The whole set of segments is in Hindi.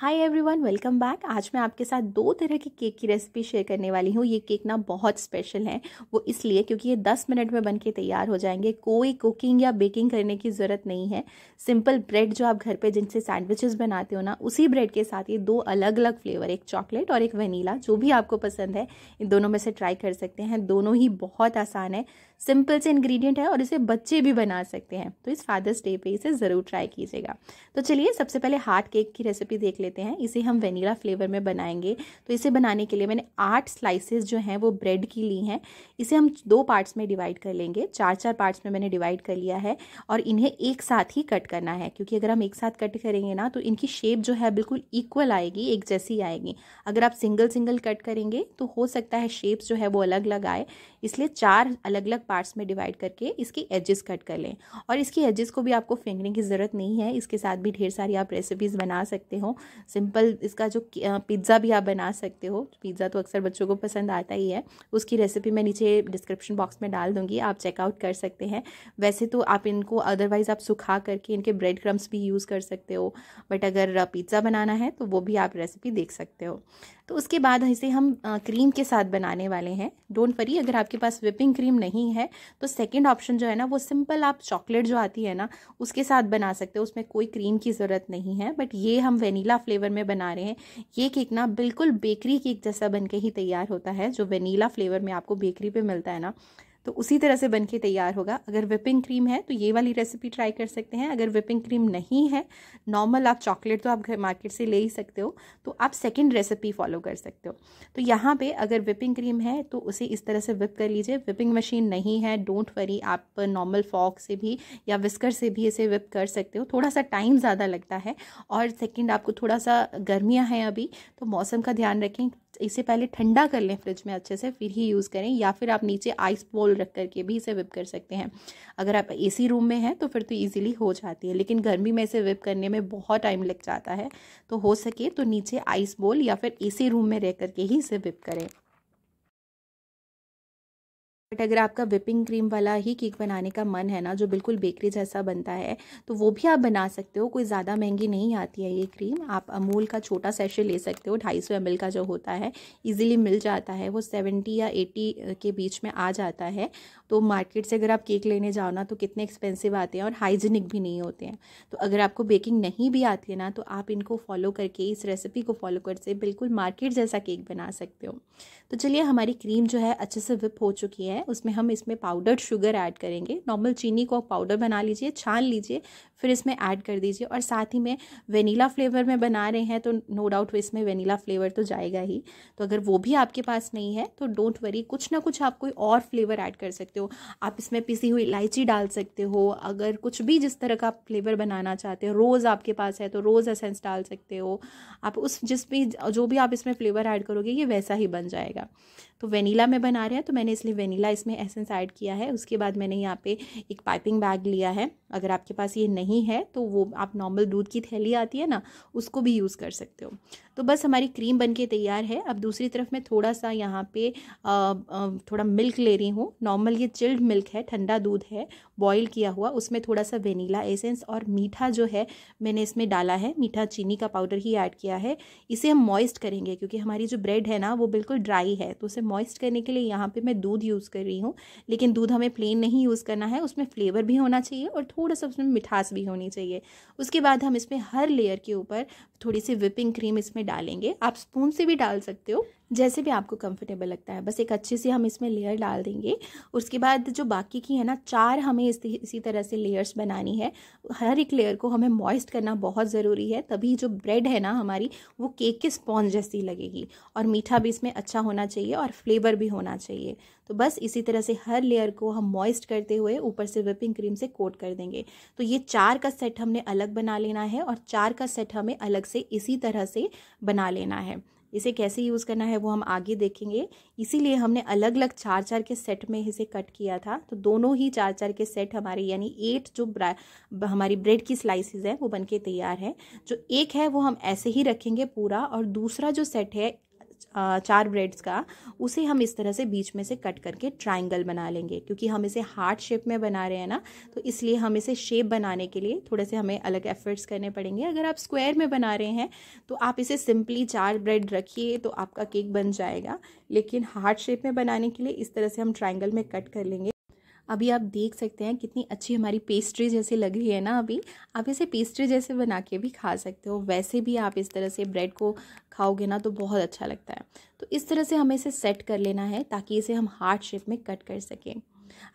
हाय एवरीवन वेलकम बैक आज मैं आपके साथ दो तरह के केक की रेसिपी शेयर करने वाली हूँ ये केक ना बहुत स्पेशल है वो इसलिए क्योंकि ये 10 मिनट में बन के तैयार हो जाएंगे कोई कुकिंग या बेकिंग करने की ज़रूरत नहीं है सिंपल ब्रेड जो आप घर पे जिनसे सैंडविचेस बनाते हो ना उसी ब्रेड के साथ ये दो अलग अलग फ्लेवर एक चॉकलेट और एक वनीला जो भी आपको पसंद है इन दोनों में से ट्राई कर सकते हैं दोनों ही बहुत आसान है सिंपल से इंग्रेडिएंट है और इसे बच्चे भी बना सकते हैं तो इस फादर्स डे पे इसे ज़रूर ट्राई कीजिएगा तो चलिए सबसे पहले हार्ट केक की रेसिपी देख लेते हैं इसे हम वेनीला फ्लेवर में बनाएंगे तो इसे बनाने के लिए मैंने आठ स्लाइसेस जो हैं वो ब्रेड की ली हैं इसे हम दो पार्ट्स में डिवाइड कर लेंगे चार चार पार्ट्स में मैंने डिवाइड कर लिया है और इन्हें एक साथ ही कट करना है क्योंकि अगर हम एक साथ कट करेंगे ना तो इनकी शेप जो है बिल्कुल इक्वल आएगी एक जैसी आएगी अगर आप सिंगल सिंगल कट करेंगे तो हो सकता है शेप्स जो है वो अलग अलग आए इसलिए चार अलग अलग पार्ट्स में डिवाइड करके इसकी एजेस कट कर लें और इसकी एजेस को भी आपको फेंकने की ज़रूरत नहीं है इसके साथ भी ढेर सारी आप रेसिपीज़ बना सकते हो सिंपल इसका जो पिज़्ज़ा भी आप बना सकते हो पिज़्ज़ा तो अक्सर बच्चों को पसंद आता ही है उसकी रेसिपी मैं नीचे डिस्क्रिप्शन बॉक्स में डाल दूँगी आप चेकआउट कर सकते हैं वैसे तो आप इनको अदरवाइज़ आप सुखा करके इनके ब्रेड क्रम्स भी यूज़ कर सकते हो बट अगर पिज़्ज़ा बनाना है तो वो भी आप रेसिपी देख सकते हो तो उसके बाद इसे हम क्रीम के साथ बनाने वाले हैं डोंट वरी अगर आप आपके पास विपिंग क्रीम नहीं है तो सेकेंड ऑप्शन जो है ना वो सिंपल आप चॉकलेट जो आती है ना उसके साथ बना सकते हो उसमें कोई क्रीम की ज़रूरत नहीं है बट ये हम वेनीला फ्लेवर में बना रहे हैं ये केक ना बिल्कुल बेकरी केक जैसा बन के ही तैयार होता है जो वेनीला फ्लेवर में आपको बेकरी पर मिलता है ना तो उसी तरह से बनके तैयार होगा अगर विपिंग क्रीम है तो ये वाली रेसिपी ट्राई कर सकते हैं अगर विपिंग क्रीम नहीं है नॉर्मल आप चॉकलेट तो आप घर मार्केट से ले ही सकते हो तो आप सेकेंड रेसिपी फॉलो कर सकते हो तो यहाँ पे अगर विपिंग क्रीम है तो उसे इस तरह से विप कर लीजिए विपिंग मशीन नहीं है डोंट वरी आप नॉर्मल फॉक से भी या विस्कर से भी इसे विप कर सकते हो थोड़ा सा टाइम ज़्यादा लगता है और सेकेंड आपको थोड़ा सा गर्मियाँ हैं अभी तो मौसम का ध्यान रखें इसे पहले ठंडा कर लें फ्रिज में अच्छे से फिर ही यूज़ करें या फिर आप नीचे आइस बॉल रख करके भी इसे विप कर सकते हैं अगर आप एसी रूम में हैं तो फिर तो ईजिली हो जाती है लेकिन गर्मी में इसे विप करने में बहुत टाइम लग जाता है तो हो सके तो नीचे आइस बॉल या फिर ए रूम में रह करके ही इसे विप करें बट अगर आपका विपिंग क्रीम वाला ही केक बनाने का मन है ना जो बिल्कुल बेकरी जैसा बनता है तो वो भी आप बना सकते हो कोई ज़्यादा महंगी नहीं आती है ये क्रीम आप अमूल का छोटा सेशे ले सकते हो ढाई सौ का जो होता है इजीली मिल जाता है वो सेवेंटी या एटी के बीच में आ जाता है तो मार्केट से अगर आप केक लेने जाओ ना तो कितने एक्सपेंसिव आते हैं और हाइजीनिक भी नहीं होते हैं तो अगर आपको बेकिंग नहीं भी आती है ना तो आप इनको फॉलो करके इस रेसिपी को फॉलो कर से बिल्कुल मार्केट जैसा केक बना सकते हो तो चलिए हमारी क्रीम जो है अच्छे से विप हो चुकी है है उसमें हम इसमें पाउडर्ड शुगर ऐड करेंगे नॉर्मल चीनी को पाउडर बना लीजिए छान लीजिए फिर इसमें ऐड कर दीजिए और साथ ही में वेनीला फ्लेवर में बना रहे हैं तो नो डाउट इसमें वेनीला फ्लेवर तो जाएगा ही तो अगर वो भी आपके पास नहीं है तो डोंट वरी कुछ ना कुछ आप कोई और फ्लेवर ऐड कर सकते हो आप इसमें पिसी हुई इलायची डाल सकते हो अगर कुछ भी जिस तरह का आप फ्लेवर बनाना चाहते हो रोज़ आपके पास है तो रोज़ एसेंस डाल सकते हो आप उस जिस भी जो भी आप इसमें फ्लेवर ऐड करोगे ये वैसा ही बन जाएगा तो वेनीला में बना रहे हैं तो मैंने इसलिए वेनीला इसमें एसेंस ऐड किया है उसके बाद मैंने यहाँ पे एक पाइपिंग बैग लिया है अगर आपके पास ये नहीं नहीं है तो वो आप नॉर्मल दूध की थैली आती है ना उसको भी यूज़ कर सकते हो तो बस हमारी क्रीम बनके तैयार है अब दूसरी तरफ मैं थोड़ा सा यहाँ पे आ, आ, थोड़ा मिल्क ले रही हूँ नॉर्मल ये चिल्ड मिल्क है ठंडा दूध है बॉईल किया हुआ उसमें थोड़ा सा वेनीला एसेंस और मीठा जो है मैंने इसमें डाला है मीठा चीनी का पाउडर ही ऐड किया है इसे हम मॉइस्ट करेंगे क्योंकि हमारी जो ब्रेड है ना वो बिल्कुल ड्राई है तो उसे मॉइस्ट करने के लिए यहाँ पर मैं दूध यूज़ कर रही हूँ लेकिन दूध हमें प्लेन नहीं यूज़ करना है उसमें फ्लेवर भी होना चाहिए और थोड़ा सा उसमें मिठास भी होनी चाहिए उसके बाद हम इसमें हर लेयर के ऊपर थोड़ी सी विपिंग क्रीम इसमें डालेंगे आप स्पून से भी डाल सकते हो जैसे भी आपको कंफर्टेबल लगता है बस एक अच्छे से हम इसमें लेयर डाल देंगे उसके बाद जो बाकी की है ना चार हमें इस, इसी तरह से लेयर्स बनानी है हर एक लेयर को हमें मॉइस्ट करना बहुत ज़रूरी है तभी जो ब्रेड है ना हमारी वो केक के स्पॉन्ज जैसी लगेगी और मीठा भी इसमें अच्छा होना चाहिए और फ्लेवर भी होना चाहिए तो बस इसी तरह से हर लेयर को हम मॉइस्ट करते हुए ऊपर से विपिंग क्रीम से कोट कर देंगे तो ये चार का सेट हमने अलग बना लेना है और चार का सेट हमें अलग से इसी तरह से बना लेना है इसे कैसे यूज़ करना है वो हम आगे देखेंगे इसीलिए हमने अलग अलग चार चार के सेट में इसे कट किया था तो दोनों ही चार चार के सेट हमारे यानी एट जो हमारी ब्रेड की स्लाइसिस हैं वो बनके तैयार हैं जो एक है वो हम ऐसे ही रखेंगे पूरा और दूसरा जो सेट है चार ब्रेड्स का उसे हम इस तरह से बीच में से कट करके ट्राइंगल बना लेंगे क्योंकि हम इसे हार्ट शेप में बना रहे हैं ना तो इसलिए हम इसे शेप बनाने के लिए थोड़े से हमें अलग एफर्ट्स करने पड़ेंगे अगर आप स्क्वायर में बना रहे हैं तो आप इसे सिंपली चार ब्रेड रखिए तो आपका केक बन जाएगा लेकिन हार्ट शेप में बनाने के लिए इस तरह से हम ट्राइंगल में कट कर लेंगे अभी आप देख सकते हैं कितनी अच्छी हमारी पेस्ट्री जैसी लग रही है ना अभी आप इसे पेस्ट्री जैसे बना के भी खा सकते हो वैसे भी आप इस तरह से ब्रेड को खाओगे ना तो बहुत अच्छा लगता है तो इस तरह से हमें इसे सेट कर लेना है ताकि इसे हम हार्ट शेप में कट कर सकें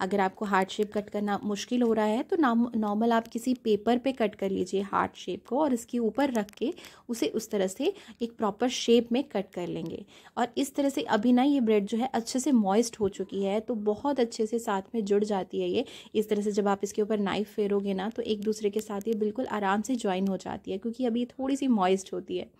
अगर आपको हार्ट शेप कट करना मुश्किल हो रहा है तो नॉर्मल आप किसी पेपर पे कट कर लीजिए हार्ट शेप को और इसके ऊपर रख के उसे उस तरह से एक प्रॉपर शेप में कट कर लेंगे और इस तरह से अभी ना ये ब्रेड जो है अच्छे से मॉइस्ट हो चुकी है तो बहुत अच्छे से साथ में जुड़ जाती है ये इस तरह से जब आप इसके ऊपर नाइफ फेरोगे ना तो एक दूसरे के साथ ये बिल्कुल आराम से ज्वाइन हो जाती है क्योंकि अभी थोड़ी सी मॉइस्ट होती है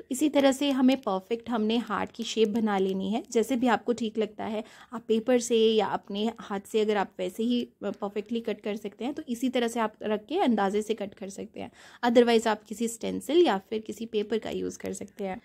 तो इसी तरह से हमें परफेक्ट हमने हार्ट की शेप बना लेनी है जैसे भी आपको ठीक लगता है आप पेपर से या अपने हाथ से अगर आप वैसे ही परफेक्टली कट कर सकते हैं तो इसी तरह से आप रख के अंदाजे से कट कर सकते हैं अदरवाइज़ आप किसी स्टेंसिल या फिर किसी पेपर का यूज़ कर सकते हैं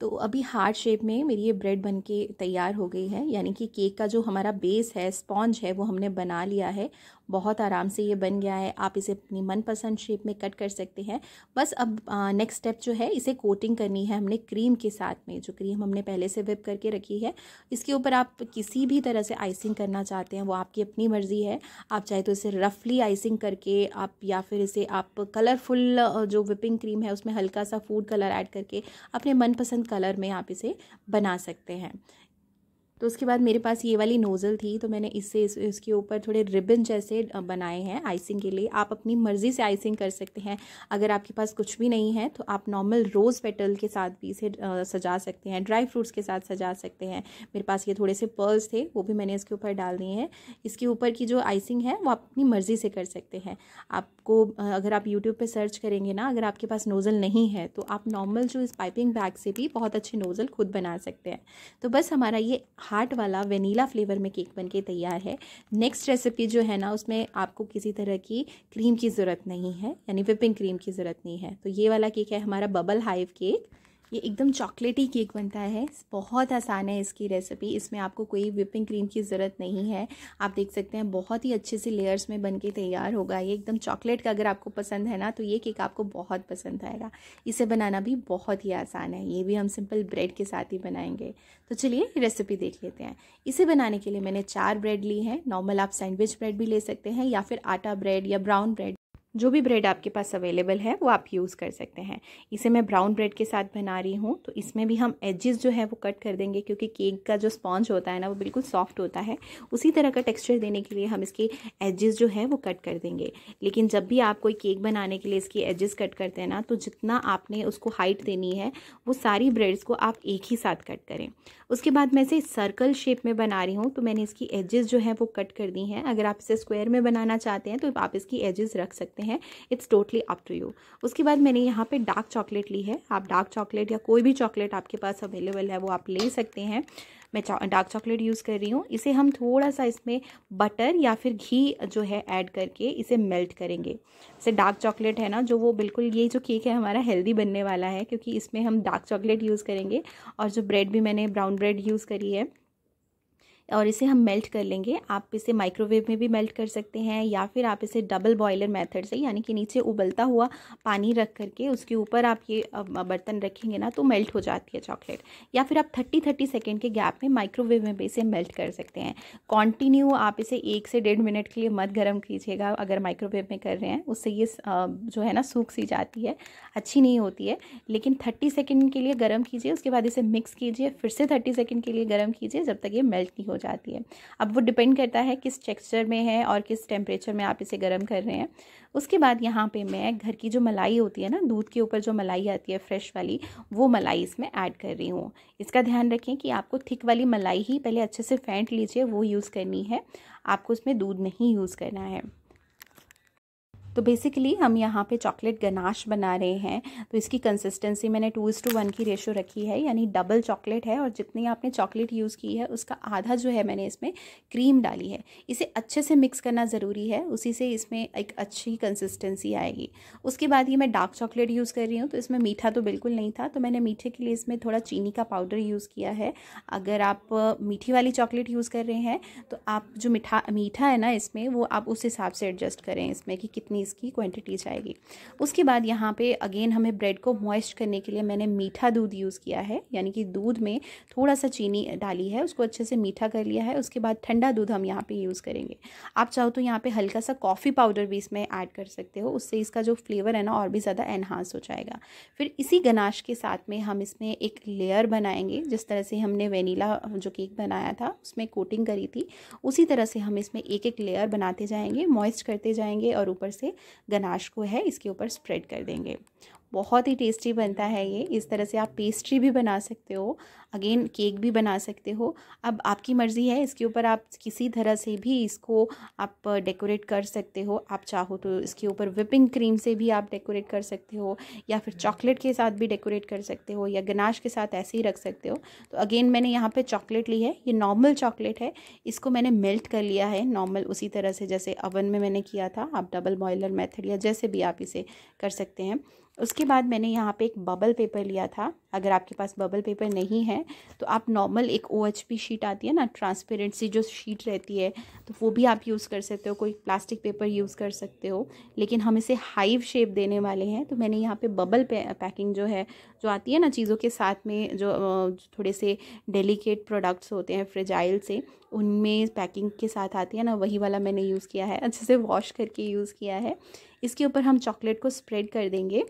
तो अभी हार्ट शेप में मेरी ये ब्रेड बन के तैयार हो गई है यानी कि केक का जो हमारा बेस है स्पॉन्ज है वो हमने बना लिया है बहुत आराम से ये बन गया है आप इसे अपनी मनपसंद शेप में कट कर सकते हैं बस अब नेक्स्ट स्टेप जो है इसे कोटिंग करनी है हमने क्रीम के साथ में जो क्रीम हमने पहले से विप करके रखी है इसके ऊपर आप किसी भी तरह से आइसिंग करना चाहते हैं वो आपकी अपनी मर्ज़ी है आप चाहे तो इसे रफली आइसिंग करके आप या फिर इसे आप कलरफुल जो विपिंग क्रीम है उसमें हल्का सा फूड कलर ऐड करके अपने मनपसंद कलर में आप इसे बना सकते हैं तो उसके बाद मेरे पास ये वाली नोज़ल थी तो मैंने इससे इस, इसके ऊपर थोड़े रिबन जैसे बनाए हैं आइसिंग के लिए आप अपनी मर्ज़ी से आइसिंग कर सकते हैं अगर आपके पास कुछ भी नहीं है तो आप नॉर्मल रोज़ पेटल के साथ भी इसे सजा सकते हैं ड्राई फ्रूट्स के साथ सजा सकते हैं मेरे पास ये थोड़े से पर्ल्स थे वो भी मैंने इसके ऊपर डाल दिए हैं इसके ऊपर की जो आइसिंग है वो आप अपनी मर्ज़ी से कर सकते हैं आप आपको अगर आप यूट्यूब पे सर्च करेंगे ना अगर आपके पास नोज़ल नहीं है तो आप नॉर्मल जो इस पाइपिंग बैग से भी बहुत अच्छे नोज़ल खुद बना सकते हैं तो बस हमारा ये हार्ट वाला वेनीला फ्लेवर में केक बन के तैयार है नेक्स्ट रेसिपी जो है ना उसमें आपको किसी तरह की क्रीम की ज़रूरत नहीं है यानी विपिंग क्रीम की ज़रूरत नहीं है तो ये वाला केक है हमारा बबल हाइव केक ये एकदम चॉकलेटी केक बनता है बहुत आसान है इसकी रेसिपी इसमें आपको कोई whipping क्रीम की ज़रूरत नहीं है आप देख सकते हैं बहुत ही अच्छे से लेयर्स में बन के तैयार होगा ये एकदम चॉकलेट का अगर आपको पसंद है ना तो ये केक आपको बहुत पसंद आएगा इसे बनाना भी बहुत ही आसान है ये भी हम सिंपल ब्रेड के साथ ही बनाएंगे तो चलिए रेसिपी देख लेते हैं इसे बनाने के लिए मैंने चार ब्रेड ली हैं नॉर्मल आप सैंडविच ब्रेड भी ले सकते हैं या फिर आटा ब्रेड या ब्राउन ब्रेड जो भी ब्रेड आपके पास अवेलेबल है वो आप यूज़ कर सकते हैं इसे मैं ब्राउन ब्रेड के साथ बना रही हूँ तो इसमें भी हम एजेस जो है वो कट कर देंगे क्योंकि केक का जो स्पॉन्ज होता है ना वो बिल्कुल सॉफ्ट होता है उसी तरह का टेक्सचर देने के लिए हम इसके एजेस जो है वो कट कर देंगे लेकिन जब भी आप कोई केक बनाने के लिए इसकी एजेस कट करते हैं ना तो जितना आपने उसको हाइट देनी है वो सारी ब्रेड्स को आप एक ही साथ कट करें उसके बाद मैं इसे सर्कल शेप में बना रही हूँ तो मैंने इसकी एजेस जो है वो कट कर दी हैं अगर आप इसे स्क्वायर में बनाना चाहते हैं तो आप इसकी एजेस रख सकते सकते हैं it's totally up to you उसके बाद मैंने यहाँ पे डार्क चॉकलेट ली है आप डार्क चॉकलेट या कोई भी चॉकलेट आपके पास अवेलेबल है वो आप ले सकते हैं मैं डार्क चॉकलेट यूज़ कर रही हूँ इसे हम थोड़ा सा इसमें बटर या फिर घी जो है ऐड करके इसे मेल्ट करेंगे जैसे डार्क चॉकलेट है ना जो वो बिल्कुल ये जो केक है हमारा हेल्दी बनने वाला है क्योंकि इसमें हम डार्क चॉकलेट यूज़ करेंगे और जो ब्रेड भी मैंने ब्राउन ब्रेड यूज़ करी है और इसे हम मेल्ट कर लेंगे आप इसे माइक्रोवेव में भी मेल्ट कर सकते हैं या फिर आप इसे डबल बॉयलर मेथड से यानी कि नीचे उबलता हुआ पानी रख करके उसके ऊपर आप ये बर्तन रखेंगे ना तो मेल्ट हो जाती है चॉकलेट या फिर आप थर्टी थर्टी सेकेंड के गैप में माइक्रोवेव में भी इसे मेल्ट कर सकते हैं कॉन्टिन्यू आप इसे एक से डेढ़ मिनट के लिए मत गर्म कीजिएगा अगर माइक्रोवेव में कर रहे हैं उससे ये जो है ना सूख सी जाती है अच्छी नहीं होती है लेकिन थर्टी सेकेंड के लिए गर्म कीजिए उसके बाद इसे मिक्स कीजिए फिर से थर्टी सेकेंड के लिए गर्म कीजिए जब तक ये मेल्ट नहीं हो जाती है अब वो डिपेंड करता है किस टेक्सचर में है और किस टेम्परेचर में आप इसे गर्म कर रहे हैं उसके बाद यहाँ पे मैं घर की जो मलाई होती है ना दूध के ऊपर जो मलाई आती है फ्रेश वाली वो मलाई इसमें ऐड कर रही हूँ इसका ध्यान रखें कि आपको थिक वाली मलाई ही पहले अच्छे से फेंट लीजिए वो यूज़ करनी है आपको उसमें दूध नहीं यूज़ करना है तो बेसिकली हम यहाँ पे चॉकलेट गनाश बना रहे हैं तो इसकी कंसिस्टेंसी मैंने टू इज़ टू वन की रेशो रखी है यानी डबल चॉकलेट है और जितनी आपने चॉकलेट यूज़ की है उसका आधा जो है मैंने इसमें क्रीम डाली है इसे अच्छे से मिक्स करना ज़रूरी है उसी से इसमें एक अच्छी कंसिस्टेंसी आएगी उसके बाद ये मैं डार्क चॉकलेट यूज़ कर रही हूँ तो इसमें मीठा तो बिल्कुल नहीं था तो मैंने मीठे के लिए इसमें थोड़ा चीनी का पाउडर यूज़ किया है अगर आप मीठी वाली चॉकलेट यूज़ कर रहे हैं तो आप जो मीठा मीठा है ना इसमें वो आप उस हिसाब से एडजस्ट करें इसमें कि कितनी रुपीज़ की क्वांटिटी जाएगी उसके बाद यहाँ पे अगेन हमें ब्रेड को मॉइस्ट करने के लिए मैंने मीठा दूध यूज़ किया है यानी कि दूध में थोड़ा सा चीनी डाली है उसको अच्छे से मीठा कर लिया है उसके बाद ठंडा दूध हम यहाँ पे यूज़ करेंगे आप चाहो तो यहाँ पे हल्का सा कॉफ़ी पाउडर भी इसमें ऐड कर सकते हो उससे इसका जो फ्लेवर है ना और भी ज़्यादा एनहांस हो जाएगा फिर इसी गनाश के साथ में हम इसमें एक लेयर बनाएंगे जिस तरह से हमने वेनीला जो केक बनाया था उसमें कोटिंग करी थी उसी तरह से हम इसमें एक एक लेयर बनाते जाएंगे मॉइस्ट करते जाएंगे और ऊपर से गनाश को है इसके ऊपर स्प्रेड कर देंगे बहुत ही टेस्टी बनता है ये इस तरह से आप पेस्ट्री भी बना सकते हो अगेन केक भी बना सकते हो अब आपकी मर्ज़ी है इसके ऊपर आप किसी तरह से भी इसको आप डेकोरेट कर सकते हो आप चाहो तो इसके ऊपर विपिंग क्रीम से भी आप डेकोरेट कर सकते हो या फिर चॉकलेट हम्म। के साथ भी डेकोरेट कर सकते हो या गनाश के साथ ऐसे ही रख सकते हो तो अगेन मैंने यहाँ पर चॉकलेट ली है ये नॉर्मल चॉकलेट है इसको मैंने मेल्ट कर लिया है नॉर्मल उसी तरह से जैसे अवन में मैंने किया था आप डबल बॉयलर मैथड या जैसे भी आप इसे कर सकते हैं उसके बाद मैंने यहाँ पे एक बबल पेपर लिया था अगर आपके पास बबल पेपर नहीं है तो आप नॉर्मल एक ओ शीट आती है ना ट्रांसपेरेंट सी जो शीट रहती है तो वो भी आप यूज़ कर सकते हो कोई प्लास्टिक पेपर यूज़ कर सकते हो लेकिन हम इसे हाइव शेप देने वाले हैं तो मैंने यहाँ पे बबल पैकिंग जो है जो आती है ना चीज़ों के साथ में जो थोड़े से डेलीकेट प्रोडक्ट्स होते हैं फ्रिजाइल से उनमें पैकिंग के साथ आती है ना वही वाला मैंने यूज़ किया है अच्छे से वॉश करके यूज़ किया है इसके ऊपर हम चॉकलेट को स्प्रेड कर देंगे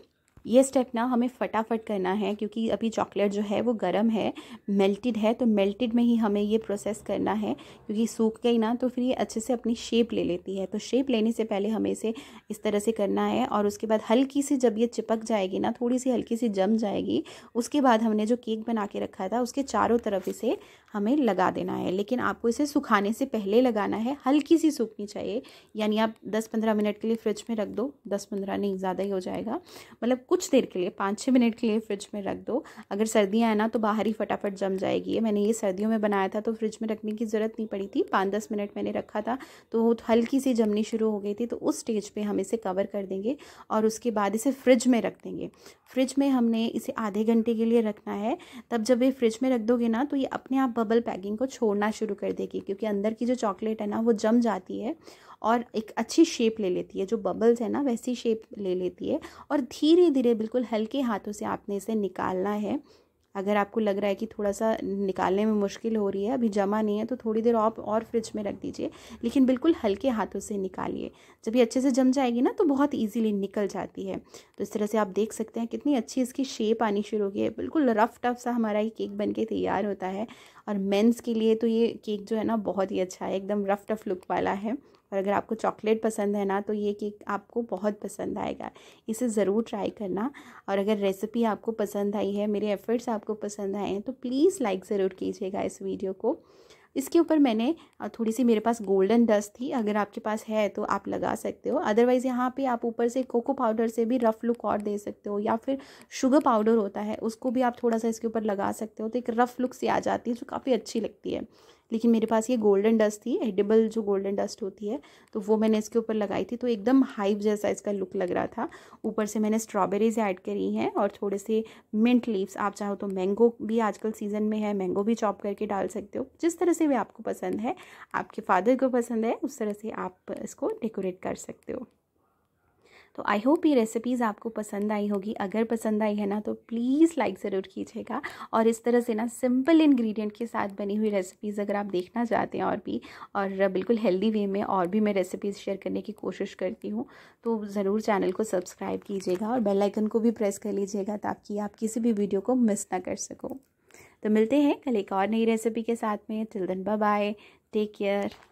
ये स्टेप ना हमें फटाफट करना है क्योंकि अभी चॉकलेट जो है वो गर्म है मेल्टेड है तो मेल्टेड में ही हमें ये प्रोसेस करना है क्योंकि सूख गई ना तो फिर ये अच्छे से अपनी शेप ले लेती है तो शेप लेने से पहले हमें इसे इस तरह से करना है और उसके बाद हल्की सी जब ये चिपक जाएगी ना थोड़ी सी हल्की सी जम जाएगी उसके बाद हमने जो केक बना के रखा था उसके चारों तरफ इसे हमें लगा देना है लेकिन आपको इसे सुखाने से पहले लगाना है हल्की सी सूखनी चाहिए यानी आप दस पंद्रह मिनट के लिए फ्रिज में रख दो दस पंद्रह नहीं ज़्यादा ही हो जाएगा मतलब कुछ देर के लिए पाँच छः मिनट के लिए फ्रिज में रख दो अगर सर्दियाँ है ना तो बाहर ही फटाफट जम जाएगी ये मैंने ये सर्दियों में बनाया था तो फ्रिज में रखने की ज़रूरत नहीं पड़ी थी पाँच दस मिनट मैंने रखा था तो हल्की सी जमनी शुरू हो गई थी तो उस स्टेज पर हम इसे कवर कर देंगे और उसके बाद इसे फ्रिज में रख देंगे फ्रिज में हमने इसे आधे घंटे के लिए रखना है तब जब ये फ्रिज में रख दोगे ना तो ये अपने आप बबल पैकिंग को छोड़ना शुरू कर देगी क्योंकि अंदर की जो चॉकलेट है ना वो जम जाती है और एक अच्छी शेप ले लेती है जो बबल्स है ना वैसी शेप ले लेती है और धीरे धीरे बिल्कुल हल्के हाथों से आपने इसे निकालना है अगर आपको लग रहा है कि थोड़ा सा निकालने में मुश्किल हो रही है अभी जमा नहीं है तो थोड़ी देर आप और फ्रिज में रख दीजिए लेकिन बिल्कुल हल्के हाथों से निकालिए जब ये अच्छे से जम जाएगी ना तो बहुत इजीली निकल जाती है तो इस तरह से आप देख सकते हैं कितनी अच्छी इसकी शेप आनी शुरू हो गई है बिल्कुल रफ़ टफ सा हमारा ये केक बन के तैयार होता है और मेन्स के लिए तो ये केक जो है ना बहुत ही अच्छा है एकदम रफ़ टफ लुक वाला है और अगर आपको चॉकलेट पसंद है ना तो ये केक आपको बहुत पसंद आएगा इसे ज़रूर ट्राई करना और अगर रेसिपी आपको पसंद आई है मेरे एफ़र्ट्स आपको पसंद आए हैं तो प्लीज़ लाइक ज़रूर कीजिएगा इस वीडियो को इसके ऊपर मैंने थोड़ी सी मेरे पास गोल्डन डस्ट थी अगर आपके पास है तो आप लगा सकते हो अदरवाइज़ यहाँ पे आप ऊपर से कोको पाउडर से भी रफ़ लुक और दे सकते हो या फिर शुगर पाउडर होता है उसको भी आप थोड़ा सा इसके ऊपर लगा सकते हो तो एक रफ़ लुक सी आ जाती है जो काफ़ी अच्छी लगती है लेकिन मेरे पास ये गोल्डन डस्ट थी एडिबल जो गोल्डन डस्ट होती है तो वो मैंने इसके ऊपर लगाई थी तो एकदम हाइव जैसा इसका लुक लग रहा था ऊपर से मैंने स्ट्रॉबेरीज ऐड करी हैं और थोड़े से मिंट लीव्स आप चाहो तो मैंगो भी आजकल सीज़न में है मैंगो भी चॉप करके डाल सकते हो जिस तरह से भी आपको पसंद है आपके फादर को पसंद है उस तरह से आप इसको डेकोरेट कर सकते हो तो आई होप ये रेसिपीज़ आपको पसंद आई होगी अगर पसंद आई है ना तो प्लीज़ लाइक ज़रूर कीजिएगा और इस तरह से ना सिंपल इन्ग्रीडियंट के साथ बनी हुई रेसिपीज़ अगर आप देखना चाहते हैं और भी और बिल्कुल हेल्दी वे में और भी मैं रेसिपीज़ शेयर करने की कोशिश करती हूँ तो ज़रूर चैनल को सब्सक्राइब कीजिएगा और बेल आइकन को भी प्रेस कर लीजिएगा ताकि आप किसी भी वीडियो को मिस ना कर सको तो मिलते हैं कल एक और नई रेसिपी के साथ में till bye bye take care